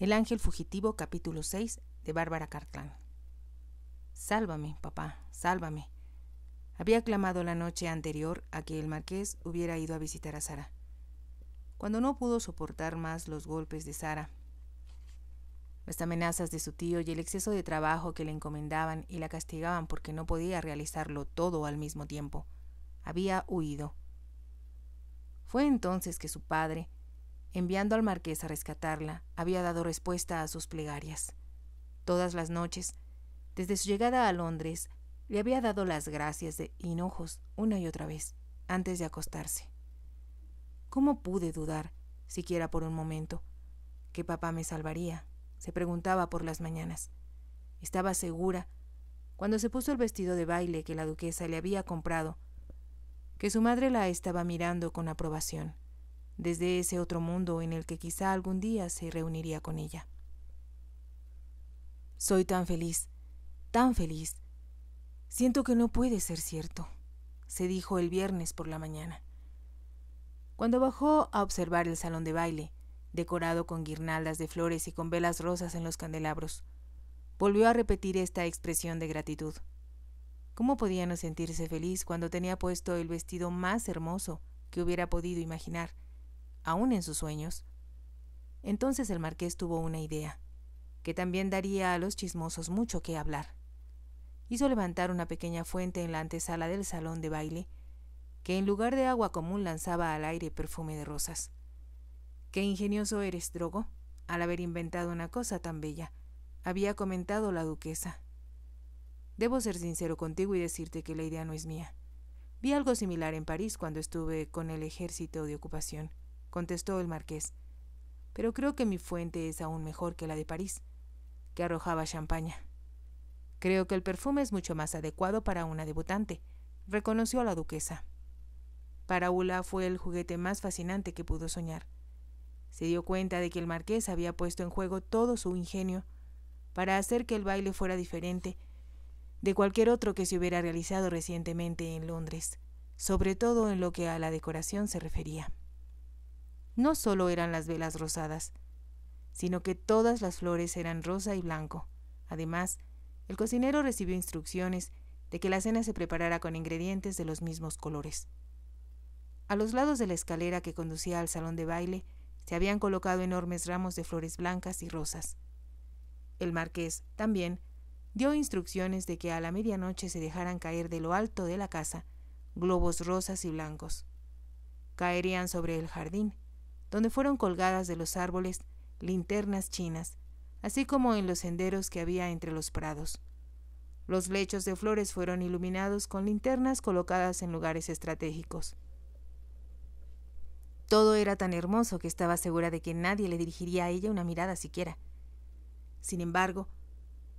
El Ángel Fugitivo, capítulo 6, de Bárbara Cartlán. Sálvame, papá, sálvame. Había clamado la noche anterior a que el marqués hubiera ido a visitar a Sara. Cuando no pudo soportar más los golpes de Sara, las amenazas de su tío y el exceso de trabajo que le encomendaban y la castigaban porque no podía realizarlo todo al mismo tiempo, había huido. Fue entonces que su padre, enviando al marqués a rescatarla, había dado respuesta a sus plegarias. Todas las noches, desde su llegada a Londres, le había dado las gracias de hinojos una y otra vez, antes de acostarse. ¿Cómo pude dudar, siquiera por un momento, que papá me salvaría? se preguntaba por las mañanas. Estaba segura, cuando se puso el vestido de baile que la duquesa le había comprado, que su madre la estaba mirando con aprobación desde ese otro mundo en el que quizá algún día se reuniría con ella. Soy tan feliz, tan feliz. Siento que no puede ser cierto, se dijo el viernes por la mañana. Cuando bajó a observar el salón de baile, decorado con guirnaldas de flores y con velas rosas en los candelabros, volvió a repetir esta expresión de gratitud. ¿Cómo podía no sentirse feliz cuando tenía puesto el vestido más hermoso que hubiera podido imaginar? aún en sus sueños. Entonces el marqués tuvo una idea, que también daría a los chismosos mucho que hablar. Hizo levantar una pequeña fuente en la antesala del salón de baile, que en lugar de agua común lanzaba al aire perfume de rosas. Qué ingenioso eres, Drogo, al haber inventado una cosa tan bella, había comentado la duquesa. Debo ser sincero contigo y decirte que la idea no es mía. Vi algo similar en París cuando estuve con el ejército de ocupación contestó el marqués. Pero creo que mi fuente es aún mejor que la de París, que arrojaba champaña. Creo que el perfume es mucho más adecuado para una debutante, reconoció la duquesa. Para Ula fue el juguete más fascinante que pudo soñar. Se dio cuenta de que el marqués había puesto en juego todo su ingenio para hacer que el baile fuera diferente de cualquier otro que se hubiera realizado recientemente en Londres, sobre todo en lo que a la decoración se refería no solo eran las velas rosadas, sino que todas las flores eran rosa y blanco. Además, el cocinero recibió instrucciones de que la cena se preparara con ingredientes de los mismos colores. A los lados de la escalera que conducía al salón de baile se habían colocado enormes ramos de flores blancas y rosas. El marqués, también, dio instrucciones de que a la medianoche se dejaran caer de lo alto de la casa globos rosas y blancos. Caerían sobre el jardín, donde fueron colgadas de los árboles linternas chinas, así como en los senderos que había entre los prados. Los lechos de flores fueron iluminados con linternas colocadas en lugares estratégicos. Todo era tan hermoso que estaba segura de que nadie le dirigiría a ella una mirada siquiera. Sin embargo,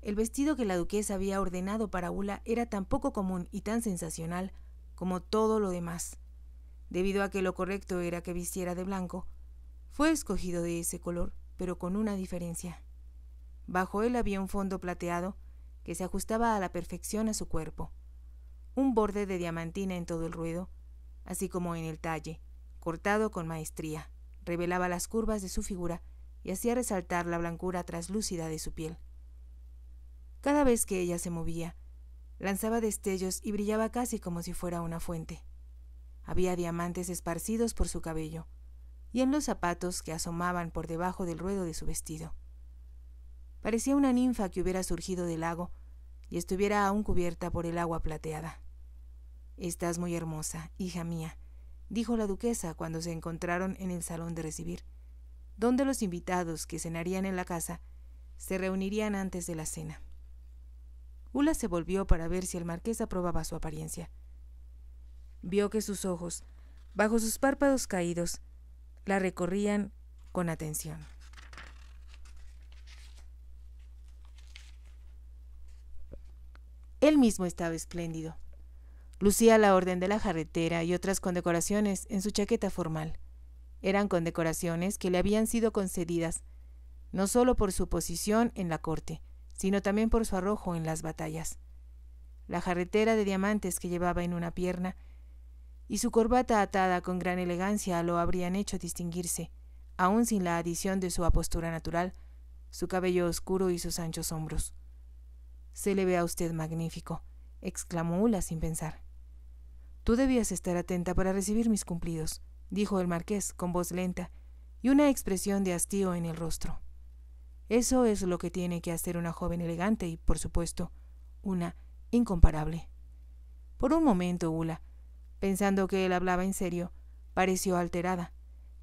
el vestido que la duquesa había ordenado para Ula era tan poco común y tan sensacional como todo lo demás. Debido a que lo correcto era que vistiera de blanco, fue escogido de ese color, pero con una diferencia. Bajo él había un fondo plateado que se ajustaba a la perfección a su cuerpo, un borde de diamantina en todo el ruedo, así como en el talle, cortado con maestría, revelaba las curvas de su figura y hacía resaltar la blancura traslúcida de su piel. Cada vez que ella se movía, lanzaba destellos y brillaba casi como si fuera una fuente. Había diamantes esparcidos por su cabello, y en los zapatos que asomaban por debajo del ruedo de su vestido. Parecía una ninfa que hubiera surgido del lago y estuviera aún cubierta por el agua plateada. Estás muy hermosa, hija mía, dijo la duquesa cuando se encontraron en el salón de recibir, donde los invitados que cenarían en la casa se reunirían antes de la cena. Ula se volvió para ver si el marqués aprobaba su apariencia. Vio que sus ojos, bajo sus párpados caídos, la recorrían con atención. Él mismo estaba espléndido. Lucía la Orden de la Jarretera y otras condecoraciones en su chaqueta formal. Eran condecoraciones que le habían sido concedidas, no solo por su posición en la corte, sino también por su arrojo en las batallas. La jarretera de diamantes que llevaba en una pierna y su corbata atada con gran elegancia lo habrían hecho distinguirse, aun sin la adición de su apostura natural, su cabello oscuro y sus anchos hombros. Se le ve a usted magnífico, exclamó Ula sin pensar. Tú debías estar atenta para recibir mis cumplidos, dijo el marqués con voz lenta y una expresión de hastío en el rostro. Eso es lo que tiene que hacer una joven elegante y, por supuesto, una incomparable. Por un momento, Ula, Pensando que él hablaba en serio, pareció alterada.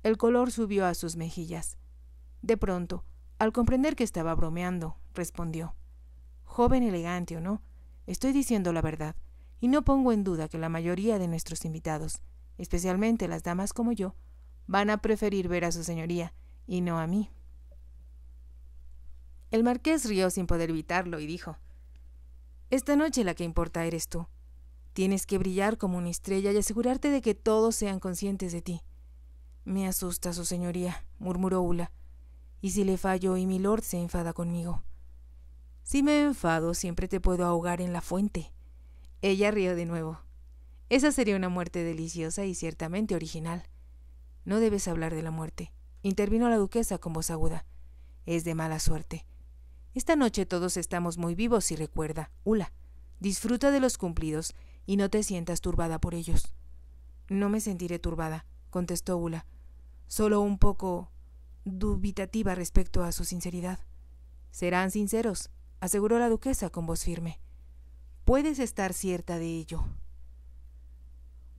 El color subió a sus mejillas. De pronto, al comprender que estaba bromeando, respondió Joven elegante o no, estoy diciendo la verdad, y no pongo en duda que la mayoría de nuestros invitados, especialmente las damas como yo, van a preferir ver a su señoría, y no a mí. El marqués rió sin poder evitarlo y dijo Esta noche la que importa eres tú. Tienes que brillar como una estrella y asegurarte de que todos sean conscientes de ti. Me asusta, su señoría, murmuró Ula. Y si le fallo y mi lord se enfada conmigo. Si me enfado, siempre te puedo ahogar en la fuente. Ella rió de nuevo. Esa sería una muerte deliciosa y ciertamente original. No debes hablar de la muerte, intervino la duquesa con voz aguda. Es de mala suerte. Esta noche todos estamos muy vivos, si recuerda, Ula. Disfruta de los cumplidos y no te sientas turbada por ellos. No me sentiré turbada, contestó Ula, solo un poco dubitativa respecto a su sinceridad. Serán sinceros, aseguró la duquesa con voz firme. Puedes estar cierta de ello.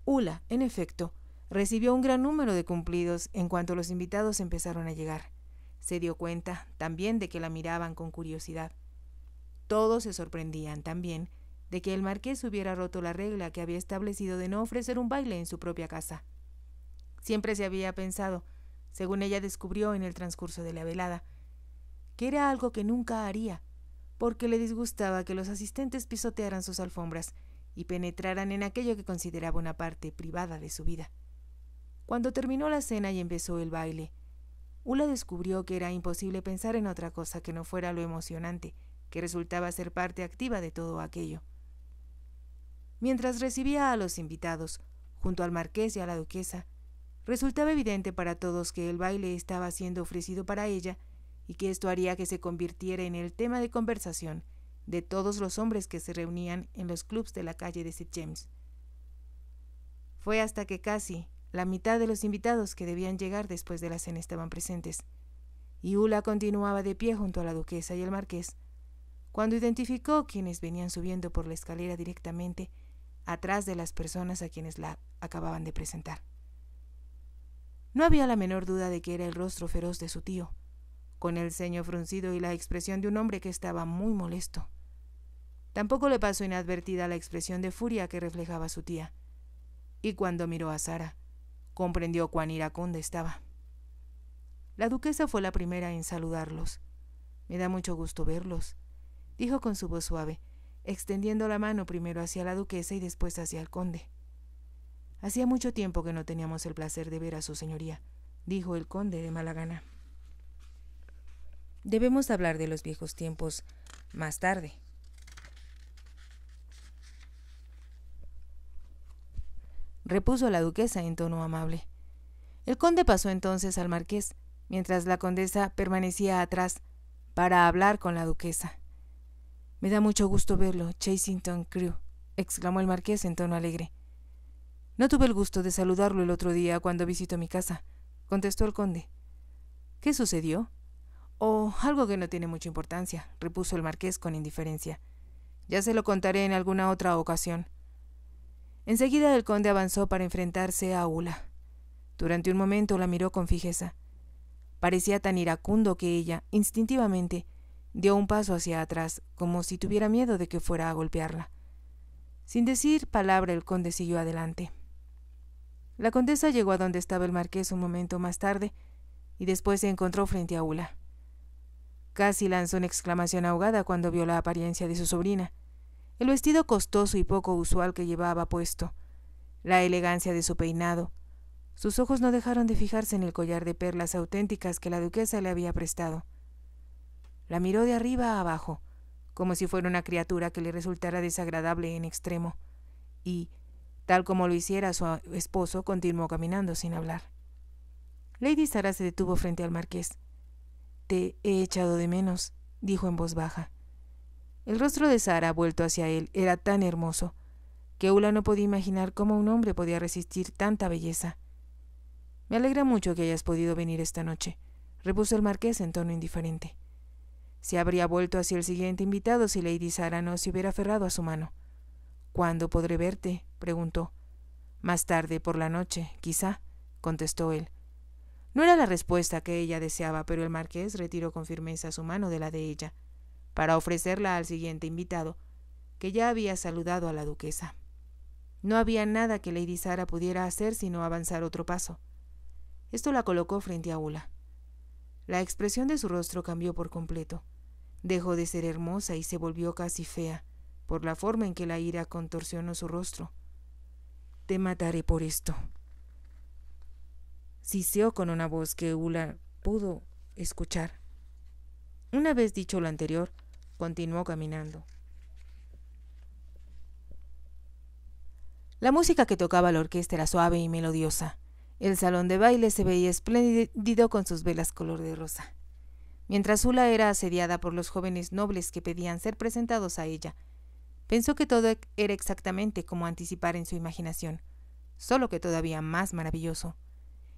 Ula, en efecto, recibió un gran número de cumplidos en cuanto los invitados empezaron a llegar. Se dio cuenta también de que la miraban con curiosidad. Todos se sorprendían también de que el marqués hubiera roto la regla que había establecido de no ofrecer un baile en su propia casa. Siempre se había pensado, según ella descubrió en el transcurso de la velada, que era algo que nunca haría, porque le disgustaba que los asistentes pisotearan sus alfombras y penetraran en aquello que consideraba una parte privada de su vida. Cuando terminó la cena y empezó el baile, Ula descubrió que era imposible pensar en otra cosa que no fuera lo emocionante, que resultaba ser parte activa de todo aquello mientras recibía a los invitados, junto al marqués y a la duquesa. Resultaba evidente para todos que el baile estaba siendo ofrecido para ella y que esto haría que se convirtiera en el tema de conversación de todos los hombres que se reunían en los clubs de la calle de St. James. Fue hasta que casi la mitad de los invitados que debían llegar después de la cena estaban presentes, y Ula continuaba de pie junto a la duquesa y el marqués. Cuando identificó quienes venían subiendo por la escalera directamente, atrás de las personas a quienes la acababan de presentar. No había la menor duda de que era el rostro feroz de su tío, con el ceño fruncido y la expresión de un hombre que estaba muy molesto. Tampoco le pasó inadvertida la expresión de furia que reflejaba su tía, y cuando miró a Sara, comprendió cuán iracunda estaba. La duquesa fue la primera en saludarlos. Me da mucho gusto verlos, dijo con su voz suave, extendiendo la mano primero hacia la duquesa y después hacia el conde. Hacía mucho tiempo que no teníamos el placer de ver a su señoría, dijo el conde de mala gana. Debemos hablar de los viejos tiempos más tarde. repuso la duquesa en tono amable. El conde pasó entonces al marqués, mientras la condesa permanecía atrás, para hablar con la duquesa. Me da mucho gusto verlo, Chasington Crew, exclamó el marqués en tono alegre. No tuve el gusto de saludarlo el otro día cuando visitó mi casa, contestó el conde. ¿Qué sucedió? Oh, algo que no tiene mucha importancia, repuso el marqués con indiferencia. Ya se lo contaré en alguna otra ocasión. Enseguida el conde avanzó para enfrentarse a Ula. Durante un momento la miró con fijeza. Parecía tan iracundo que ella, instintivamente, Dio un paso hacia atrás, como si tuviera miedo de que fuera a golpearla. Sin decir palabra, el conde siguió adelante. La condesa llegó a donde estaba el marqués un momento más tarde y después se encontró frente a Ula. Casi lanzó una exclamación ahogada cuando vio la apariencia de su sobrina, el vestido costoso y poco usual que llevaba puesto, la elegancia de su peinado. Sus ojos no dejaron de fijarse en el collar de perlas auténticas que la duquesa le había prestado. La miró de arriba a abajo, como si fuera una criatura que le resultara desagradable en extremo, y, tal como lo hiciera su esposo, continuó caminando sin hablar. Lady Sara se detuvo frente al marqués. Te he echado de menos, dijo en voz baja. El rostro de Sara, vuelto hacia él, era tan hermoso, que Ula no podía imaginar cómo un hombre podía resistir tanta belleza. Me alegra mucho que hayas podido venir esta noche, repuso el marqués en tono indiferente. Se habría vuelto hacia el siguiente invitado si Lady Sara no se hubiera aferrado a su mano. ¿Cuándo podré verte? preguntó. Más tarde, por la noche, quizá, contestó él. No era la respuesta que ella deseaba, pero el marqués retiró con firmeza su mano de la de ella, para ofrecerla al siguiente invitado, que ya había saludado a la duquesa. No había nada que Lady Sara pudiera hacer sino avanzar otro paso. Esto la colocó frente a Ula. La expresión de su rostro cambió por completo. Dejó de ser hermosa y se volvió casi fea, por la forma en que la ira contorsionó su rostro. Te mataré por esto. Siseó con una voz que Ula pudo escuchar. Una vez dicho lo anterior, continuó caminando. La música que tocaba la orquesta era suave y melodiosa. El salón de baile se veía espléndido con sus velas color de rosa mientras Zula era asediada por los jóvenes nobles que pedían ser presentados a ella. Pensó que todo e-, era exactamente como anticipar en su imaginación, solo que todavía más maravilloso.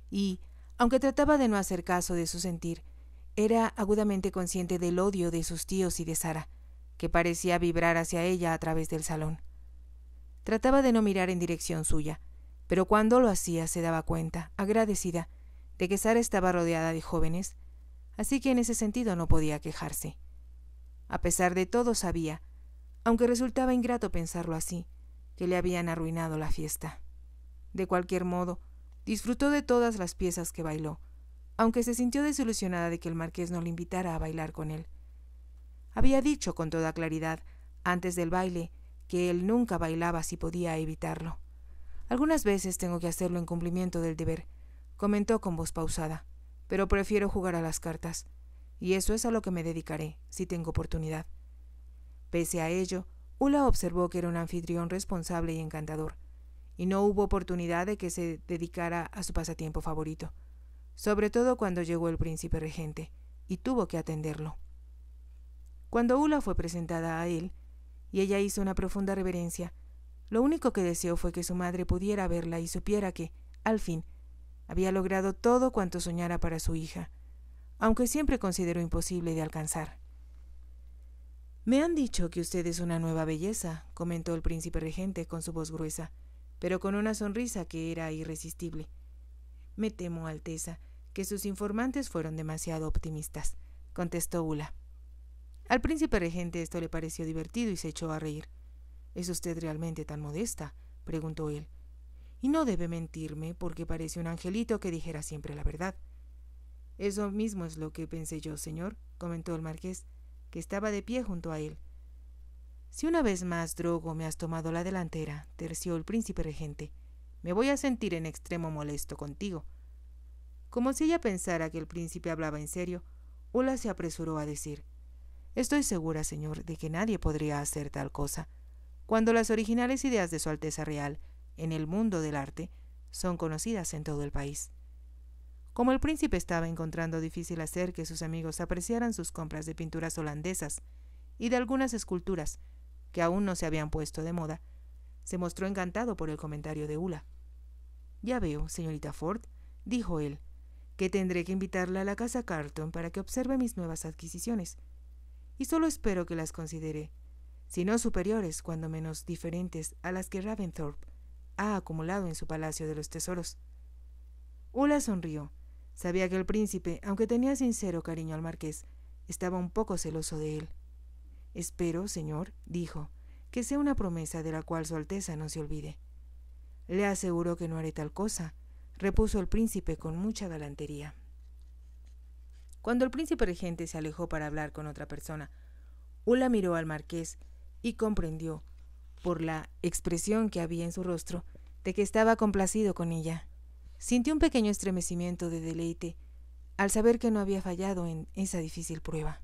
Y, aunque trataba de no hacer caso de su sentir, era agudamente consciente del odio de sus tíos y de Sara, que parecía vibrar hacia ella a través del salón. Trataba de no mirar en dirección suya, pero cuando lo hacía se daba cuenta, agradecida, de que Sara estaba rodeada de jóvenes así que en ese sentido no podía quejarse. A pesar de todo sabía, aunque resultaba ingrato pensarlo así, que le habían arruinado la fiesta. De cualquier modo, disfrutó de todas las piezas que bailó, aunque se sintió desilusionada de que el marqués no le invitara a bailar con él. Había dicho con toda claridad, antes del baile, que él nunca bailaba si podía evitarlo. Algunas veces tengo que hacerlo en cumplimiento del deber, comentó con voz pausada pero prefiero jugar a las cartas, y eso es a lo que me dedicaré, si tengo oportunidad. Pese a ello, Ula observó que era un anfitrión responsable y encantador, y no hubo oportunidad de que se dedicara a su pasatiempo favorito, sobre todo cuando llegó el príncipe regente, y tuvo que atenderlo. Cuando Ula fue presentada a él, y ella hizo una profunda reverencia, lo único que deseó fue que su madre pudiera verla y supiera que, al fin, había logrado todo cuanto soñara para su hija, aunque siempre consideró imposible de alcanzar. Me han dicho que usted es una nueva belleza, comentó el príncipe regente con su voz gruesa, pero con una sonrisa que era irresistible. Me temo, Alteza, que sus informantes fueron demasiado optimistas, contestó Ula. Al príncipe regente esto le pareció divertido y se echó a reír. ¿Es usted realmente tan modesta? preguntó él. Y no debe mentirme porque parece un angelito que dijera siempre la verdad. Eso mismo es lo que pensé yo, señor, comentó el marqués, que estaba de pie junto a él. Si una vez más, Drogo, me has tomado la delantera, terció el príncipe regente, me voy a sentir en extremo molesto contigo. Como si ella pensara que el príncipe hablaba en serio, Ola se apresuró a decir Estoy segura, señor, de que nadie podría hacer tal cosa. Cuando las originales ideas de Su Alteza Real en el mundo del arte son conocidas en todo el país. Como el príncipe estaba encontrando difícil hacer que sus amigos apreciaran sus compras de pinturas holandesas y de algunas esculturas que aún no se habían puesto de moda, se mostró encantado por el comentario de Ula. Ya veo, señorita Ford, dijo él, que tendré que invitarla a la casa Carlton para que observe mis nuevas adquisiciones. Y solo espero que las considere, si no superiores, cuando menos diferentes a las que Raventhorpe ha acumulado en su palacio de los tesoros. Ula sonrió. Sabía que el príncipe, aunque tenía sincero cariño al marqués, estaba un poco celoso de él. Espero, señor, dijo, que sea una promesa de la cual Su Alteza no se olvide. Le aseguro que no haré tal cosa, repuso el príncipe con mucha galantería. Cuando el príncipe regente se alejó para hablar con otra persona, Ula miró al marqués y comprendió por la expresión que había en su rostro, de que estaba complacido con ella. Sintió un pequeño estremecimiento de deleite al saber que no había fallado en esa difícil prueba.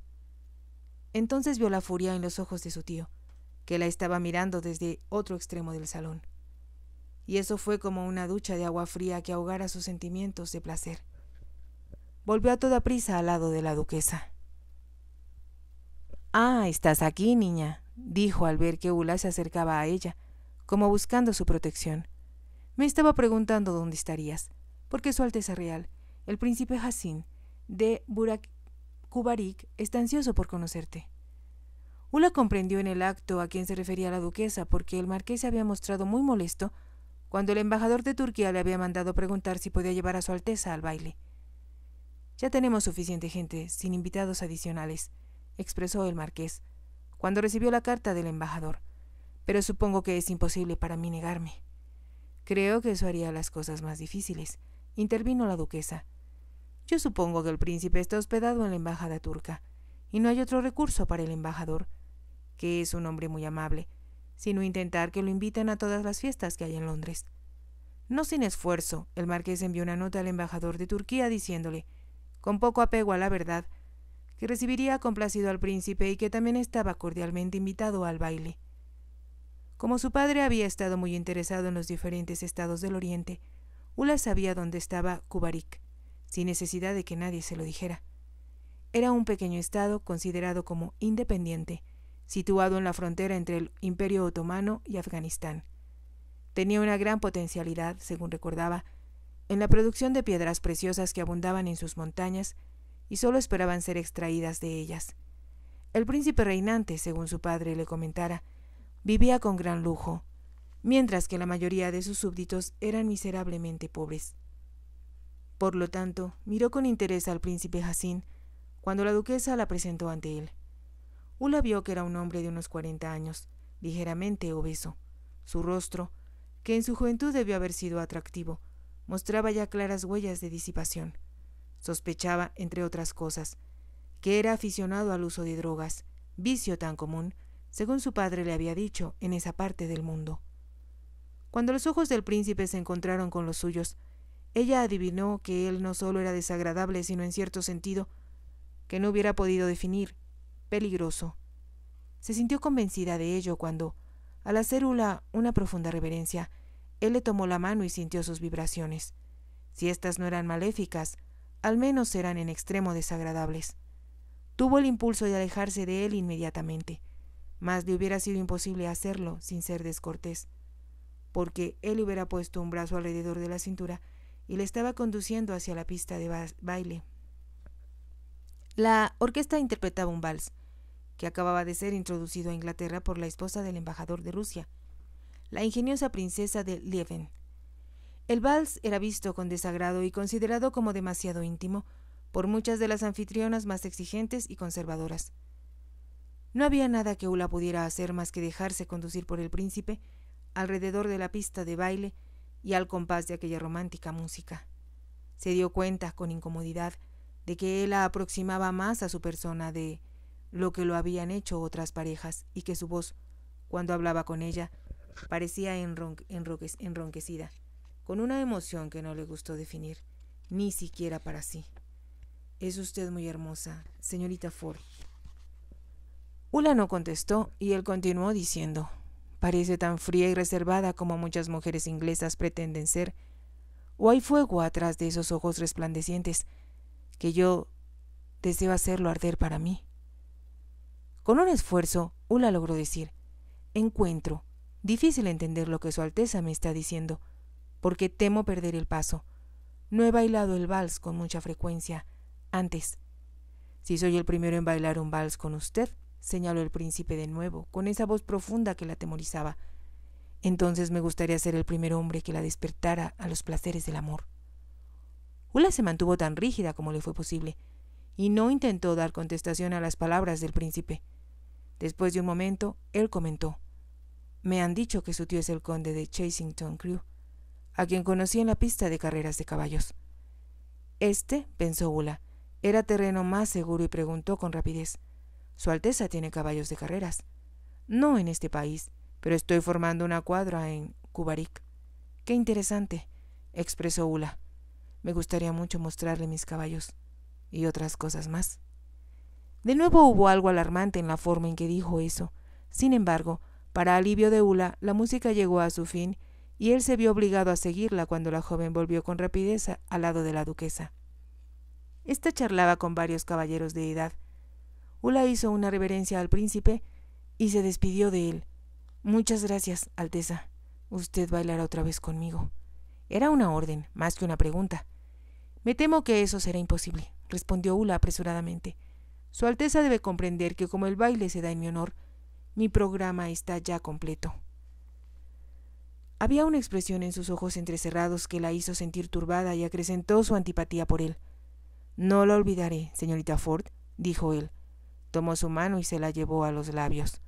Entonces vio la furia en los ojos de su tío, que la estaba mirando desde otro extremo del salón. Y eso fue como una ducha de agua fría que ahogara sus sentimientos de placer. Volvió a toda prisa al lado de la duquesa. Ah, estás aquí, niña, dijo al ver que Ula se acercaba a ella, como buscando su protección. Me estaba preguntando dónde estarías, porque Su Alteza Real, el príncipe Hassin, de Burakubarik, está ansioso por conocerte. Ula comprendió en el acto a quién se refería la duquesa, porque el marqués se había mostrado muy molesto cuando el embajador de Turquía le había mandado preguntar si podía llevar a Su Alteza al baile. Ya tenemos suficiente gente, sin invitados adicionales, expresó el marqués cuando recibió la carta del embajador, pero supongo que es imposible para mí negarme. Creo que eso haría las cosas más difíciles, intervino la duquesa. Yo supongo que el príncipe está hospedado en la embajada turca, y no hay otro recurso para el embajador, que es un hombre muy amable, sino intentar que lo inviten a todas las fiestas que hay en Londres. No sin esfuerzo, el marqués envió una nota al embajador de Turquía diciéndole, con poco apego a la verdad, que recibiría complacido al príncipe y que también estaba cordialmente invitado al baile. Como su padre había estado muy interesado en los diferentes estados del Oriente, Ula sabía dónde estaba Kubarik, sin necesidad de que nadie se lo dijera. Era un pequeño estado considerado como independiente, situado en la frontera entre el Imperio Otomano y Afganistán. Tenía una gran potencialidad, según recordaba, en la producción de piedras preciosas que abundaban en sus montañas y solo esperaban ser extraídas de ellas. El príncipe reinante, según su padre le comentara, vivía con gran lujo, mientras que la mayoría de sus súbditos eran miserablemente pobres. Por lo tanto, miró con interés al príncipe Jacín cuando la duquesa la presentó ante él. Ula vio que era un hombre de unos cuarenta años, ligeramente obeso. Su rostro, que en su juventud debió haber sido atractivo, mostraba ya claras huellas de disipación. Sospechaba, entre otras cosas, que era aficionado al uso de drogas, vicio tan común, según su padre le había dicho, en esa parte del mundo. Cuando los ojos del príncipe se encontraron con los suyos, ella adivinó que él no solo era desagradable, sino en cierto sentido, que no hubiera podido definir, peligroso. Se sintió convencida de ello cuando, al hacer una, una profunda reverencia, él le tomó la mano y sintió sus vibraciones. Si éstas no eran maléficas, al menos eran en extremo desagradables. Tuvo el impulso de alejarse de él inmediatamente, mas le hubiera sido imposible hacerlo sin ser descortés, porque él hubiera puesto un brazo alrededor de la cintura y le estaba conduciendo hacia la pista de baile. La orquesta interpretaba un vals, que acababa de ser introducido a Inglaterra por la esposa del embajador de Rusia, la ingeniosa princesa de Lieven, el vals era visto con desagrado y considerado como demasiado íntimo por muchas de las anfitrionas más exigentes y conservadoras. No había nada que Ula pudiera hacer más que dejarse conducir por el príncipe alrededor de la pista de baile y al compás de aquella romántica música. Se dio cuenta con incomodidad de que él la aproximaba más a su persona de lo que lo habían hecho otras parejas y que su voz, cuando hablaba con ella, parecía enronquecida con una emoción que no le gustó definir, ni siquiera para sí. Es usted muy hermosa, señorita Ford. Ula no contestó y él continuó diciendo, parece tan fría y reservada como muchas mujeres inglesas pretenden ser, o hay fuego atrás de esos ojos resplandecientes, que yo deseo hacerlo arder para mí. Con un esfuerzo, Ula logró decir, encuentro, difícil entender lo que Su Alteza me está diciendo, porque temo perder el paso. No he bailado el vals con mucha frecuencia antes. Si soy el primero en bailar un vals con usted, señaló el príncipe de nuevo, con esa voz profunda que la atemorizaba. Entonces me gustaría ser el primer hombre que la despertara a los placeres del amor. Ula se mantuvo tan rígida como le fue posible, y no intentó dar contestación a las palabras del príncipe. Después de un momento, él comentó Me han dicho que su tío es el conde de Chasington Crew a quien conocí en la pista de carreras de caballos. Este, pensó Ula, era terreno más seguro y preguntó con rapidez. Su Alteza tiene caballos de carreras. No en este país, pero estoy formando una cuadra en Kubarik. Qué interesante, expresó Ula. Me gustaría mucho mostrarle mis caballos y otras cosas más. De nuevo hubo algo alarmante en la forma en que dijo eso. Sin embargo, para alivio de Ula, la música llegó a su fin y él se vio obligado a seguirla cuando la joven volvió con rapidez al lado de la duquesa. Esta charlaba con varios caballeros de edad. Ula hizo una reverencia al príncipe y se despidió de él. Muchas gracias, Alteza. Usted bailará otra vez conmigo. Era una orden, más que una pregunta. Me temo que eso será imposible, respondió Ula apresuradamente. Su Alteza debe comprender que como el baile se da en mi honor, mi programa está ya completo. Había una expresión en sus ojos entrecerrados que la hizo sentir turbada y acrecentó su antipatía por él. No lo olvidaré, señorita Ford, dijo él. Tomó su mano y se la llevó a los labios.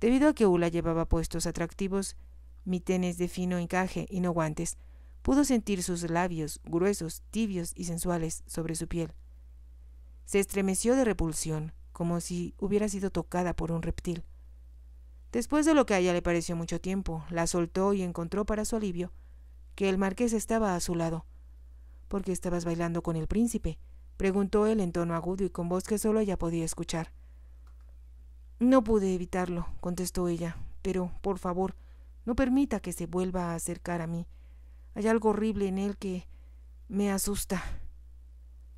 Debido a que Ula llevaba puestos atractivos, mitenes de fino encaje y no guantes, pudo sentir sus labios, gruesos, tibios y sensuales, sobre su piel. Se estremeció de repulsión, como si hubiera sido tocada por un reptil. Después de lo que a ella le pareció mucho tiempo, la soltó y encontró para su alivio que el marqués estaba a su lado. ¿Por qué estabas bailando con el príncipe? preguntó él en tono agudo y con voz que solo ella podía escuchar. No pude evitarlo, contestó ella, pero, por favor, no permita que se vuelva a acercar a mí. Hay algo horrible en él que me asusta.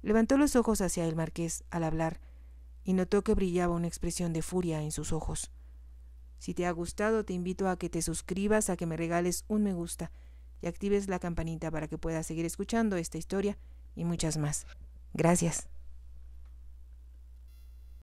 Levantó los ojos hacia el marqués al hablar y notó que brillaba una expresión de furia en sus ojos. Si te ha gustado, te invito a que te suscribas, a que me regales un me gusta y actives la campanita para que puedas seguir escuchando esta historia y muchas más. Gracias.